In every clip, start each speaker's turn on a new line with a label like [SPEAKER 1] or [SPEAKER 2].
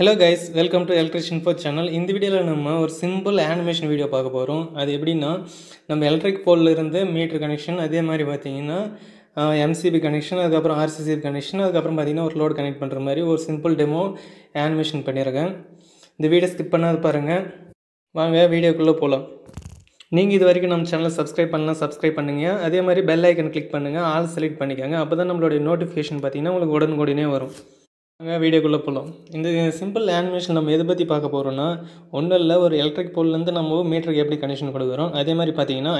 [SPEAKER 1] hello guys welcome to electrician four channel இந்த வீடியோவில் நம்ம ஒரு சிம்பிள் ஆனிமேஷன் வீடியோ பார்க்க போகிறோம் அது எப்படின்னா நம்ம எலக்ட்ரிக் போலில் இருந்து மீட்ரு கனெக்ஷன் அதே மாதிரி பார்த்திங்கன்னா எம்சிபி கனெக்ஷன் அதுக்கப்புறம் ஆர்சிசி கனெக்ஷன் அதுக்கப்புறம் பார்த்தீங்கன்னா ஒரு லோடு கனெக்ட் பண்ணுற மாதிரி ஒரு சிம்பிள் டெமோ ஆனிமேஷன் பண்ணியிருக்கேன் இந்த வீடியோ ஸ்கிப் பண்ணாது பாருங்கள் வாங்க வீடியோக்குள்ளே போகலாம் நீங்கள் இது வரைக்கும் நம்ம சேனலை சப்ஸ்கிரைப் பண்ணலாம் சப்ஸ்கிரைப் பண்ணுங்கள் அதே மாதிரி பெல் ஐக்கன் கிளிக் பண்ணுங்கள் ஆல் செலக்ட் பண்ணிக்கோங்க அப்போ தான் நம்மளுடைய நோட்டிஃபிகேஷன் பார்த்திங்கன்னா உங்களுக்கு உடனுக்குடனே வரும் நாங்கள் வீடியோக்குள்ளே போகலாம் இந்த சிம்பிள் ஆனிமேஷன் நம்ம எதை பற்றி பார்க்க போகிறோன்னா ஒன்றும் இல்லை ஒரு எலக்ட்ரிக் போல்லேருந்து நம்ம மீட்டருக்கு எப்படி கனெக்ஷன் கொடுக்குறோம் அதே மாதிரி பார்த்தீங்கன்னா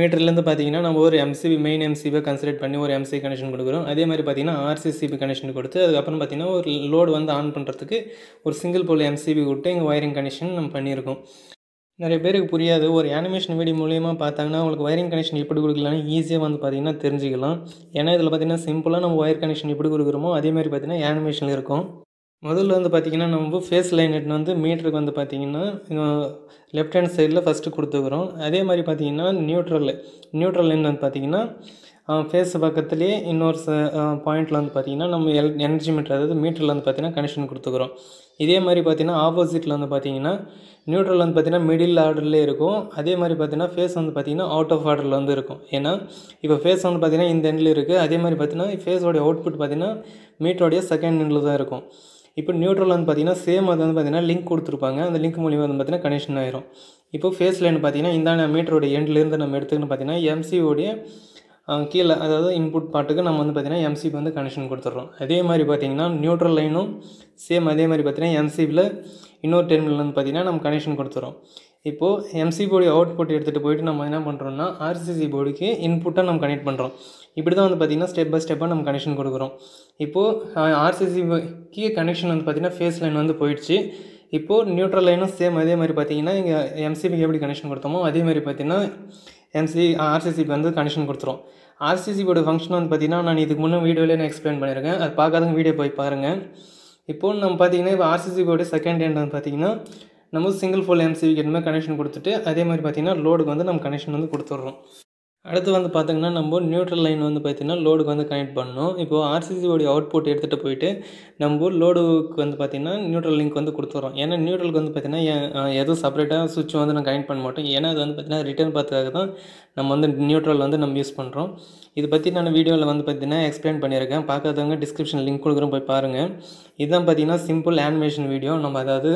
[SPEAKER 1] மீட்டர்லேருந்து பார்த்தீங்கன்னா நம்ம ஒரு எம்சிபி மெயின் எம்சிபை கன்சிடர் பண்ணி ஒரு எம்சி கனெக்ஷன் கொடுக்குறோம் அதே மாதிரி பார்த்தீங்கன்னா ஆர்சிசிபி கனெக்ஷன் கொடுத்து அதுக்கப்புறம் பார்த்தீங்கன்னா ஒரு லோடு வந்து ஆன் பண்ணுறதுக்கு ஒரு சிங்கிள் போல் எம்சிபி விட்டு இங்கே ஒயரிங் கனெக்ஷன் நம்ம பண்ணியிருக்கோம் நிறைய பேருக்கு புரியாது ஒரு அனிமேஷன் வீடியோ மூலயமா பார்த்தாங்கன்னா உங்களுக்கு ஒயரிங் கனெக்ஷன் எப்படி கொடுக்கலாம்னு ஈஸியாக வந்து பார்த்திங்கன்னா தெரிஞ்சிக்கலாம் ஏன்னா இதில் பார்த்திங்கன்னா சிம்பிளாக நம்ம ஒயர் கனெக்ஷன் எப்படி கொடுக்குறோமோ அதே மாதிரி பார்த்திங்கன்னா அனிமேஷனில் இருக்கும் முதல்ல வந்து பார்த்திங்கன்னா நம்ம ஃபேஸ் லைன் வந்து மீட்டருக்கு வந்து பார்த்திங்கன்னா லெஃப்ட் ஹேண்ட் சைடில் ஃபஸ்ட்டு கொடுத்துக்கிறோம் அதே மாதிரி பார்த்திங்கன்னா நியூட்ரல் நியூட்ரல் லைன் வந்து பார்த்திங்கன்னா ஃபேஸ் பக்கத்துலேயே இன்னொரு ச பாயிண்டில் வந்து பார்த்திங்கன்னா நம்ம எல் எனர்ஜி மீட்டர் அதாவது மீட்டரில் வந்து பார்த்திங்கன்னா கனெக்ஷன் கொடுத்துக்கிறோம் இதே மாதிரி பார்த்திங்கன்னா ஆப்போசிட்டில் வந்து பார்த்திங்கன்னா நியூட்ரல் வந்து பார்த்திங்கன்னா மிடில் ஆர்டர்லேயே இருக்கும் அதே மாதிரி பார்த்திங்கன்னா ஃபேஸ் வந்து பார்த்திங்கன்னா அவுட் ஆஃப் ஆர்டரில் வந்து இருக்கும் ஏன்னா இப்போ ஃபேஸ் வந்து பார்த்திங்கன்னா இந்த எண்டில் இருக்குது அதே மாதிரி பார்த்திங்கன்னா ஃபேஸோடைய அவுட்புட் பார்த்திங்கன்னா மீட்டருடைய செகண்ட் எண்டில் தான் இருக்கும் இப்போ நியூட்ரல் வந்து பார்த்திங்கன்னா சேம் அது வந்து பார்த்திங்கன்னா லிங்க் கொடுத்துருப்பாங்க அந்த லிங்க் மூலிமா வந்து பார்த்திங்கன்னா கனெக்ஷன் ஆயிரும் இப்போ ஃபேஸ்லேன்னு பார்த்தீங்கன்னா பார்த்திங்கன்னா இந்த மீட்டரோட எண்ட்லேருந்து நம்ம எடுத்துக்கணும் பார்த்திங்கன்னா எம்சிஓடைய கீழே அதாவது இன்புட் பாட்டுக்கு நம்ம வந்து பார்த்திங்கன்னா எம்சிபி வந்து கனெக்ஷன் கொடுத்துட்றோம் அதே மாதிரி பார்த்திங்கன்னா நியூட்ரல் லைனும் சேம் அதே மாதிரி பார்த்திங்கன்னா எம்சிபியில் இன்னொரு டெர்மினல் வந்து பார்த்திங்கன்னா நம்ம கனெக்ஷன் கொடுத்துறோம் இப்போது அவுட் அவுட்புட் எடுத்துகிட்டு போயிட்டு நம்ம என்ன பண்ணுறோம்னா ஆர்சிசி போர்டுக்கு இன்புட்டாக நம்ம கனெக்ட் பண்ணுறோம் இப்படி தான் வந்து பார்த்திங்கன்னா ஸ்டெப் பை ஸ்டெப்பாக நம்ம கனெக்ஷன் கொடுக்குறோம் இப்போது கீ கனெக்ஷன் வந்து பார்த்திங்கன்னா ஃபேஸ் லைன் வந்து போயிடுச்சு இப்போது நியூட்ரல் லைனும் சேம் அதே மாதிரி பார்த்திங்கன்னா இங்கே எம்சிபிக்கு எப்படி கனெக்ஷன் கொடுத்தோமோ அதே மாதிரி பார்த்திங்கன்னா எம்சி ஆர்சிசிக்கு வந்து கனெக்ஷன் கொடுத்துரும் ஆர்சிசிபியோட ஃபங்க்ஷன் வந்து பார்த்திங்கன்னா நான் இதுக்கு முன்னே வீடியோவில் நான் எக்ஸ்பிளைன் பண்ணியிருக்கேன் அது பார்க்காதவங்க வீடியோ போய் பாருங்கள் இப்போது நம்ம பார்த்தீங்கன்னா இப்போ ஆர்சிசிபோட செகண்ட் ஹேண்ட் வந்து பார்த்திங்கன்னா நம்ம சிங்கிள் ஃபோல் எம்சிபிக்கு மாதிரி கனெக்ஷன் கொடுத்துட்டு அதே மாதிரி பார்த்திங்கன்னா லோடுக்கு வந்து நம்ம கனெக்ஷன் வந்து கொடுத்துட்றோம் அடுத்து வந்து பார்த்திங்கன்னா நம்ம நியூட்ரல் லைன் வந்து பார்த்திங்கன்னா லோடுக்கு வந்து கனெக்ட் பண்ணணும் இப்போது ஆர்சிசியோடைய அவுட்புட் எடுத்துகிட்டு போயிட்டு நம்ம லோடுக்கு வந்து பார்த்திங்கன்னா நியூட்ரல் லிங்க் வந்து கொடுத்துறோம் ஏன்னா நியூட்ரலுக்கு வந்து பார்த்திங்கன்னா எதுவும் செப்பரேட்டாக சுவிட்ச் வந்து நான் கனெக்ட் பண்ண மாட்டோம் ஏன்னா அது வந்து பார்த்திங்கன்னா ரிட்டர்ன் பார்த்துக்காக தான் நம்ம வந்து நியூட்ரல் வந்து நம்ம யூஸ் பண்ணுறோம் இது பற்றி நான் வீடியோவில் வந்து பார்த்திங்கன்னா எக்ஸ்பிளைன் பண்ணியிருக்கேன் பார்க்காதவங்க டிஸ்கிரிப்ஷன் லிங்க் கொடுக்குறோம் போய் பாருங்கள் இதுதான் பார்த்திங்கன்னா சிம்பிள் ஆனிமேஷன் வீடியோ நம்ம அதாவது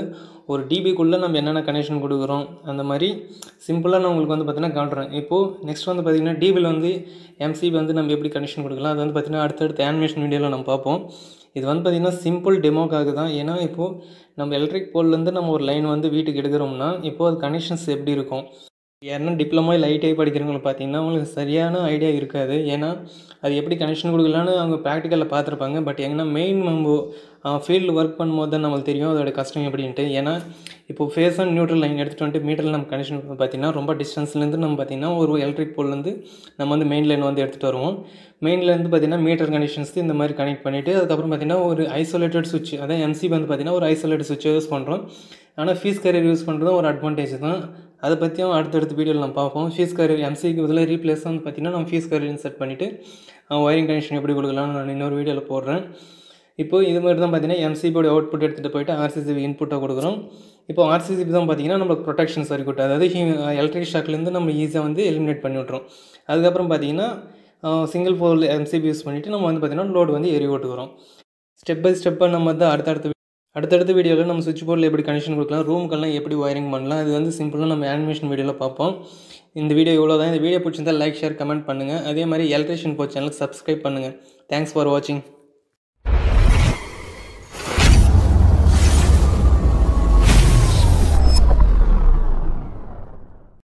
[SPEAKER 1] ஒரு டிபிக்குள்ளே நம்ம என்னென்ன கனெக்ஷன் கொடுக்குறோம் அந்த மாதிரி சிம்பிளாக நான் உங்களுக்கு வந்து பார்த்திங்கன்னா காட்டுறேன் இப்போது நெக்ஸ்ட் வந்து பார்த்திங்கன்னா பார்த்திங்கன்னா டிபியில் வந்து எம்சிபி வந்து நம்ம எப்படி கனெக்ஷன் கொடுக்கலாம் அது வந்து பார்த்திங்கன்னா அடுத்தடுத்த ஆனிமேஷன் வீடியோவில் நம்ம பார்ப்போம் இது வந்து பார்த்திங்கன்னா சிம்பிள் டெமோக்காக தான் ஏன்னா இப்போது நம்ம எலக்ட்ரிக் போல்லேருந்து நம்ம ஒரு லைன் வந்து வீட்டுக்கு எடுக்கிறோம்னா இப்போது அது கனெக்ஷன்ஸ் எப்படி இருக்கும் ஏன்னா டிப்ளமோ இல்லை ஐடிஐ படிக்கிறவங்களை பார்த்தீங்கன்னா அவங்களுக்கு சரியான ஐடியா இருக்காது ஏன்னா அது எப்படி கனெக்ஷன் கொடுக்கலான்னு அவங்க ப்ராக்டிக்கலில் பார்த்துருப்பாங்க பட் எங்கன்னா மெயின் நம்ம ஃபீல்டு ஒர்க் பண்ணும்போது தான் நம்மளுக்கு தெரியும் அதோட கஷ்டம் எப்படின்ட்டு ஏன்னா இப்போ ஃபேஸ் அண்ட் நியூட்ரல் லைன் எடுத்துகிட்டு வந்துட்டு மீட்டரில் நம்ம கனெக்ஷன் பார்த்திங்கன்னா ரொம்ப டிஸ்டன்ஸ்லேருந்து நம்ம பார்த்திங்கன்னா ஒரு எலக்ட்ரிக் போல்லேருந்து நம்ம வந்து மெயின் லைன் வந்து எடுத்துகிட்டு வருவோம் மெயின்லேருந்து பார்த்திங்கன்னா மீட்டர் கனெக்ஷன்ஸ் இந்த மாதிரி கனெக்ட் பண்ணிவிட்டு அதுக்கப்புறம் பார்த்திங்கன்னா ஒரு ஐசோலேட்டட் சுவிட்ச் அதான் எம்சி வந்து பார்த்திங்கன்னா ஒரு ஐசோலேட்டட் சுவிட்ச் யூஸ் பண்ணுறோம் ஆனால் ஃபீஸ் கரியர் யூஸ் பண்ணுறது ஒரு அட்வான்டேஜ் தான் அதை பற்றியும் அடுத்தடுத்த வீடியோவில் நம்ம பார்ப்போம் ஃபீஸ் கரு எம்சிக்கு இதில் ரீப்ளேஸ் வந்து பார்த்திங்கன்னா நம்ம ஃபீஸ் கரு இன்சர்ட் பண்ணிவிட்டு ஒயரிங் கனெக்ஷன் எப்படி கொடுக்கலாம்னு நான் இன்னொரு வீடியோவில் போடுறேன் இப்போது இது மாதிரி தான் பார்த்தீங்கன்னா எம்சிபியோட புட் எடுத்துகிட்டு போயிட்டு ஆர்சிசிபி இன்புட்டை கொடுக்குறோம் இப்போ ஆர்சிசிபி தான் பார்த்தீங்கன்னா நம்மளுக்கு ப்ரொடெக்ஷன் சர்க்கியூட் அதாவது எலக்ட்ரிக் uh, ஷாக்லேருந்து நம்ம ஈஸியாக வந்து எலிமினேட் பண்ணி விட்றோம் அதுக்கப்புறம் பார்த்தீங்கன்னா சிங்கிள் போல் எம்சிபி யூஸ் பண்ணிவிட்டு நம்ம வந்து பார்த்திங்கன்னா லோடு வந்து எரி ஓட்டுக்கிறோம் ஸ்டெப் பை ஸ்டெப்பாக நம்ம வந்து அடுத்தடுத்து அடுத்தடுத்த வீடியோவில் நம்ம சுவிட்ச் போர்டில் எப்படி கனெக்ஷன் கொடுக்கலாம் ரூமுக்கெல்லாம் எப்படி ஒயரிங் பண்ணலாம் இது வந்து சிம்பிளாக நம்ம அனிமேஷன் வீடியோவில் பார்ப்போம் இந்த வீடியோ இவ்வளோ தான் இந்த வீடியோ பிடிச்சிருந்தால் லைக் ஷேர் கமெண்ட் பண்ணுங்கள் அதே மாதிரி எலக்ட்ரிஷியன் போ சேனலுக்கு சப்ஸ்கிரைப் பண்ணுங்கள் தேங்க்ஸ் ஃபார் வாட்சிங்